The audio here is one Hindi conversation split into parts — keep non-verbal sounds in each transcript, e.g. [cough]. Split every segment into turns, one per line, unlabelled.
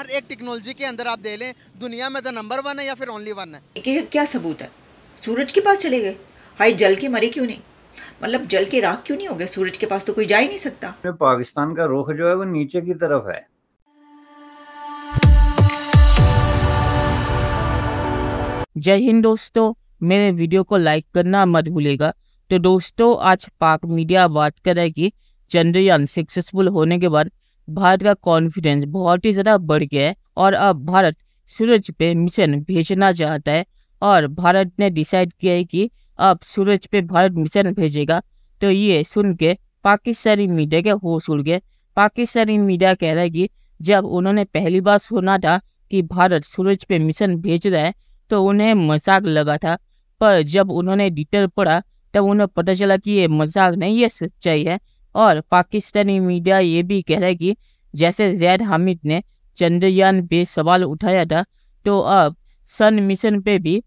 हर एक टेक्नोलॉजी के अंदर आप दे लें दुनिया में तो नंबर वन है या फिर ओनली वन
है क्या सबूत है सूरज के पास चले गए हाई जल के मरे क्यों नहीं मतलब जल के राख क्यों नहीं हो गए सूरज के पास तो कोई जा ही नहीं सकता
पाकिस्तान का रुख जो है वो नीचे की तरफ है
जय हिंद दोस्तों मेरे वीडियो को लाइक करना मत भूलेगा तो दोस्तों आज पाक मीडिया बात करेगी चंद्रयान सक्सेसफुल होने के बाद भारत का कॉन्फिडेंस बहुत ही ज़्यादा बढ़ गया है और अब भारत सूरज पे मिशन भेजना चाहता है और भारत ने डिसाइड किया है कि अब सूरज पे भारत मिशन भेजेगा तो ये सुन के पाकिस्तानी मीडिया के होश उड़ गए पाकिस्तानी मीडिया कह रहा है कि जब उन्होंने पहली बार सुना था कि भारत सूरज पे मिशन भेज रहा है तो उन्हें मजाक लगा था पर जब उन्होंने डिटेल पढ़ा तब उन्हें पता चला कि ये मजाक नहीं ये सच्चाई है और पाकिस्तानी मीडिया ये भी कह रहा है कि जैसे जैद हामिद ने चंद्रयान पे सवाल उठाया था तो अब सन मिशन पे भी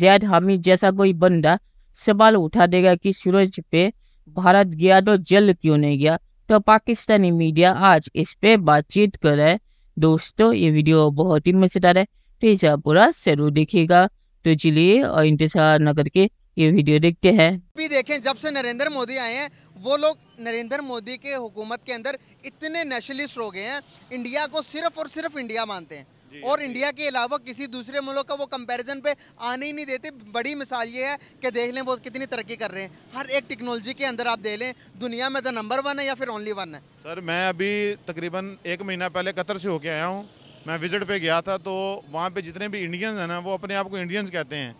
जैद हामिद जैसा कोई बंदा सवाल उठा देगा कि सूरज पे भारत गया तो जल क्यों नहीं गया तो पाकिस्तानी मीडिया आज इस पे बातचीत कर रहा है दोस्तों ये वीडियो बहुत ही मजेदार है तो इसे पूरा जरूर देखिएगा तो चलिए और इंतजार न करके ये वीडियो देखते हैं
भी देखें जब से नरेंद्र मोदी आए हैं वो लोग नरेंद्र मोदी के हुकूमत के अंदर इतने नेशनलिस्ट हो गए हैं इंडिया को सिर्फ और सिर्फ इंडिया मानते हैं और इंडिया के अलावा किसी दूसरे मुल्क का वो कंपैरिजन पे आने ही नहीं देते बड़ी मिसाल ये है कि देख लें वो कितनी तरक्की कर रहे हैं हर एक टेक्नोलॉजी के अंदर आप देख लें दुनिया में तो नंबर वन है या फिर ओनली वन है सर मैं अभी तकरीबन एक महीना पहले कतर से होके आया हूँ मैं विजिट पे गया था तो वहाँ पे जितने भी इंडियंस हैं ना वो अपने आप को इंडियंस कहते हैं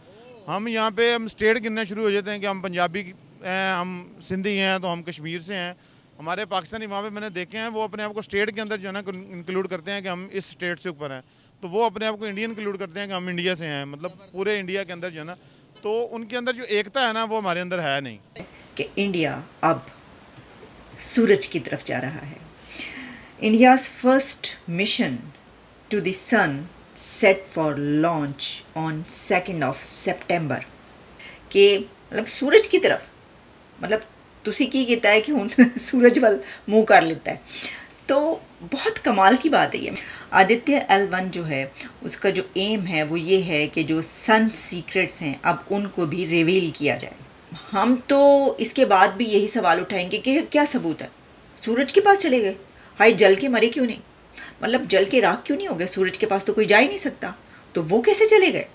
हम यहाँ पे हम स्टेट गिनना शुरू हो जाते हैं कि हम पंजाबी हैं हम सिंधी हैं तो हम कश्मीर से हैं हमारे पाकिस्तानी वहाँ पे मैंने देखे हैं वो अपने आप को स्टेट के अंदर जो है ना इंक्लूड करते हैं कि हम इस स्टेट से ऊपर हैं तो वो अपने आप को इंडियन इंक्लूड करते हैं कि हम इंडिया से हैं मतलब पूरे इंडिया के अंदर जो है ना
तो उनके अंदर जो एकता है ना वो हमारे अंदर है नहीं कि इंडिया अब सूरज की तरफ जा रहा है India's first mission to the sun set for launch on second of September के मतलब सूरज की तरफ मतलब तुसी की कहता है कि हूँ [laughs] सूरज वाल मुँह कर लेता है तो बहुत कमाल की बात है ये आदित्य एल वन जो है उसका जो एम है वो ये है कि जो सन सीक्रेट्स हैं अब उनको भी रिवील किया जाए हम तो इसके बाद भी यही सवाल उठाएंगे कि क्या सबूत है सूरज के पास चले गए हाई जल के मरे क्यों नहीं मतलब जल के राख क्यों नहीं हो गए सूरज के पास तो कोई जा ही नहीं सकता तो वो कैसे चले गए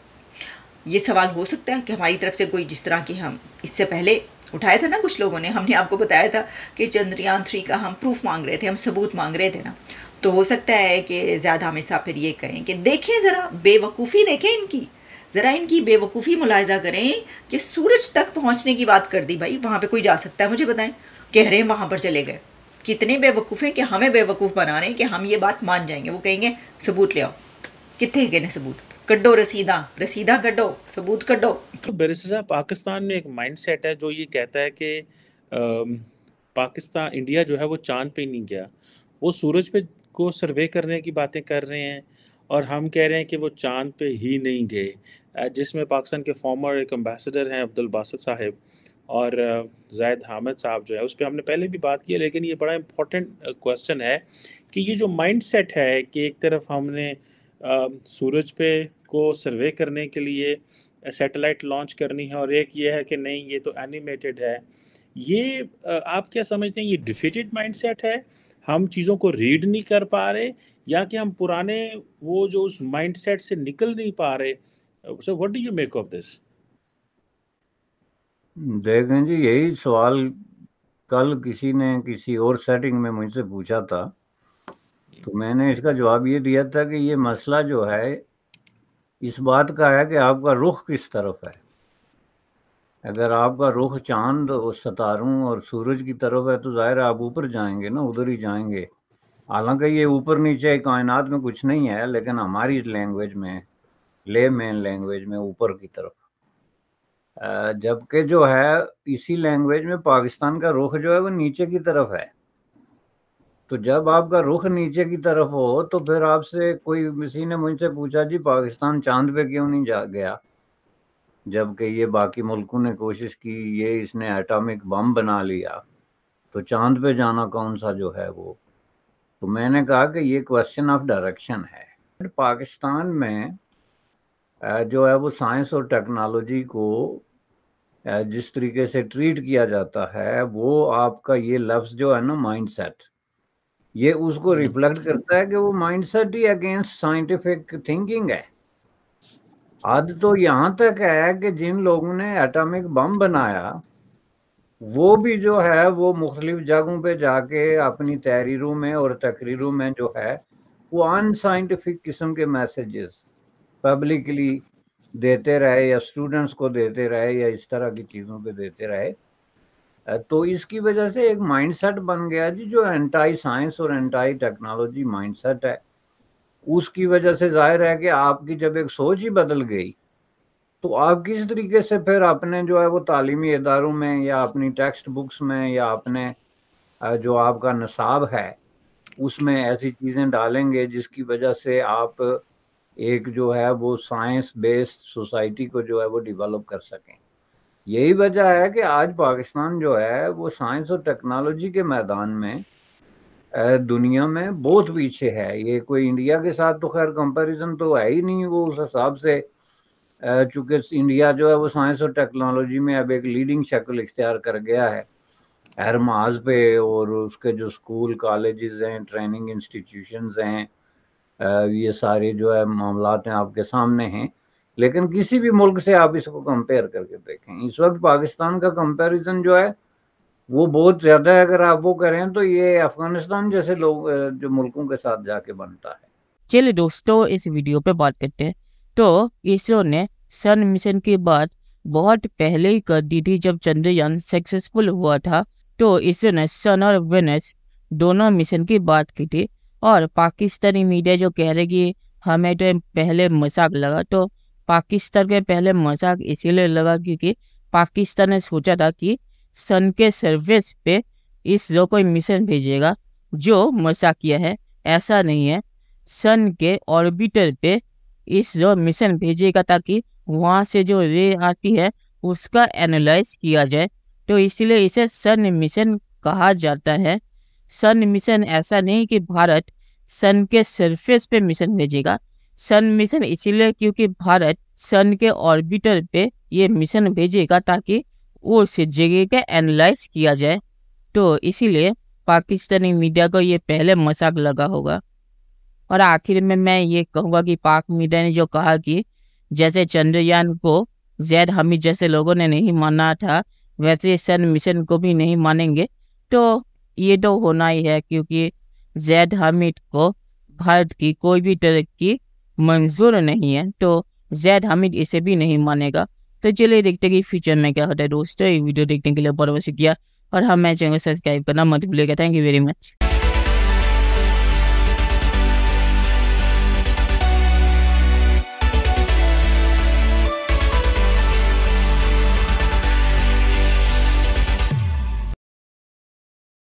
ये सवाल हो सकता है कि हमारी तरफ से कोई जिस तरह की हम इससे पहले उठाया था ना कुछ लोगों ने हमने आपको बताया था कि चंद्रयान थ्री का हम प्रूफ मांग रहे थे हम सबूत मांग रहे थे ना तो हो सकता है कि ज़्यादा हामिद साहब फिर ये कहें कि देखें ज़रा बेवकूफ़ी देखें इनकी ज़रा इनकी बेवकूफ़ी मुलायजा करें कि सूरज तक पहुँचने की बात कर दी भाई वहाँ पर कोई जा सकता है मुझे बताएं कह रहे हैं वहाँ पर चले गए कितने बेवकूफ़ हैं कि हमें बेवकूफ़ बना रहे हैं कि हम ये बात मान जाएंगे वो कहेंगे सबूत ले आओ कितने गए सबूत कड्डो रसीदा रसीदा कड्डो सबूत कड्डो
तो साहब पाकिस्तान में एक माइंडसेट है जो ये कहता है कि पाकिस्तान इंडिया जो है वो चांद पे नहीं गया वो सूरज पे को सर्वे करने की बातें कर रहे हैं और हम कह रहे हैं कि वो चांद पे ही नहीं गए जिसमें पाकिस्तान के फॉर्मर एक एम्बेसडर हैं अब्दुल बासत साहब और जायद हामिद साहब जो है उस पर हमने पहले भी बात की है लेकिन ये बड़ा इम्पोर्टेंट क्वेश्चन है कि ये जो माइंड सेट है कि एक तरफ हमने सूरज पे को सर्वे करने के लिए सैटेलाइट लॉन्च करनी है और एक ये है कि नहीं ये तो एनिमेटेड है ये आप क्या समझते हैं ये डिफिटेड सेट है हम चीज़ों को रीड नहीं कर पा रहे या कि हम पुराने वो जो उस माइंड सेट से निकल नहीं पा रहे so what do you make of this देखें जी यही सवाल कल किसी ने किसी और सेटिंग में मुझसे पूछा था तो मैंने इसका जवाब ये दिया था कि ये मसला जो है इस बात का है कि आपका रुख किस तरफ है अगर आपका रुख चांद और सतारों और सूरज की तरफ है तो ज़ाहिर आप ऊपर जाएंगे ना उधर ही जाएंगे हालांकि ये ऊपर नीचे कायनात में कुछ नहीं है लेकिन हमारी लैंग्वेज में ले मेन लैंग्वेज में ऊपर की तरफ जबकि जो है इसी लैंग्वेज में पाकिस्तान का रुख जो है वो नीचे की तरफ है तो जब आपका रुख नीचे की तरफ हो तो फिर आपसे कोई मसीह ने मुझसे पूछा जी पाकिस्तान चांद पे क्यों नहीं जा गया जबकि ये बाकी मुल्कों ने कोशिश की ये इसने एटॉमिक बम बना लिया तो चांद पे जाना कौन सा जो है वो तो मैंने कहा कि ये क्वेश्चन ऑफ डायरेक्शन है पाकिस्तान में जो है वो साइंस और टेक्नोलॉजी को जिस तरीके से ट्रीट किया जाता है वो आपका ये लफ्स जो है ना माइंडसेट ये उसको रिफ्लेक्ट करता है कि वो माइंडसेट ही अगेंस्ट साइंटिफिक थिंकिंग है आज तो यहाँ तक है कि जिन लोगों ने एटॉमिक बम बनाया वो भी जो है वो मुख्तलिफ जगहों पे जाके अपनी तहरीरों में और तकरीरों में जो है वो अनसाइंटिफिक किस्म के मैसेजेस पब्लिकली देते रहे या स्टूडेंट्स को देते रहे या इस तरह की चीज़ों पे देते रहे तो इसकी वजह से एक माइंडसेट बन गया जी जो एंटाई साइंस और एंटाई टेक्नोलॉजी माइंडसेट है उसकी वजह से जाहिर है कि आपकी जब एक सोच ही बदल गई तो आप किस तरीके से फिर आपने जो है वो तालीमी इदारों में या अपनी टेक्स्ट बुक्स में या अपने जो आपका नसाब है उसमें ऐसी चीज़ें डालेंगे जिसकी वजह से आप एक जो है वो साइंस बेस्ड सोसाइटी को जो है वो डेवलप कर सकें यही वजह है कि आज पाकिस्तान जो है वो साइंस और टेक्नोलॉजी के मैदान में दुनिया में बहुत पीछे है ये कोई इंडिया के साथ तो खैर कंपैरिजन तो है ही नहीं वो उस हिसाब से चूँकि इंडिया जो है वो साइंस और टेक्नोलॉजी में अब एक लीडिंग शक्ल इख्तियार कर गया है हर महाज पे और उसके जो स्कूल कॉलेजेस हैं ट्रेनिंग इंस्टीट्यूशंस हैं ये सारे जो है मामला हैं आपके सामने हैं लेकिन किसी भी मुल्क से आप इसको कंपेयर करके देखें इस वक्त पाकिस्तान का कंपैरिजन जो है वो बहुत ज़्यादा है अगर आप वो करें तो ये अफगानिस्तान जैसे लोग जो मुल्कों के साथ जाके बनता है
चलिए दोस्तों इस वीडियो पे बात करते हैं तो इसरो ने सन मिशन की बात बहुत पहले ही कर दी थी जब चंद्रयान सक्सेसफुल हुआ था तो इसरो ने सन और वेनस दोनों मिशन की बात की थी और पाकिस्तानी मीडिया जो कह रहे कि हमें तो पहले मजाक लगा तो पाकिस्तान के पहले मजाक इसीलिए लगा क्योंकि पाकिस्तान ने सोचा था कि सन के सर्विस पे इस जो कोई मिशन भेजेगा जो किया है ऐसा नहीं है सन के ऑर्बिटर पे इस जो मिशन भेजेगा ताकि वहाँ से जो रे आती है उसका एनालाइज किया जाए तो इसलिए इसे सन मिशन कहा जाता है सन मिशन ऐसा नहीं कि भारत सन के सरफेस पे मिशन भेजेगा सन मिशन इसलिए क्योंकि भारत सन के ऑर्बिटर पे ये मिशन भेजेगा ताकि उस जगह के एनालाइज किया जाए तो इसीलिए पाकिस्तानी मीडिया को ये पहले मजाक लगा होगा और आखिर में मैं ये कहूँगा कि पाक मीडिया ने जो कहा कि जैसे चंद्रयान को जैद हमीद जैसे लोगों ने नहीं माना था वैसे सन मिशन को भी नहीं मानेंगे तो ये तो होना ही है क्योंकि जैद हमिद को भारत की कोई भी तरक्की मंजूर नहीं है तो जैद हमिद इसे भी नहीं मानेगा तो चलिए देखते हैं कि फ्यूचर में क्या होता है दोस्तों ये वीडियो देखने के लिए बहुत शुक्रिया और हमें हाँ, चैनल सब्सक्राइब करना मत भूलिएगा थैंक यू वेरी मच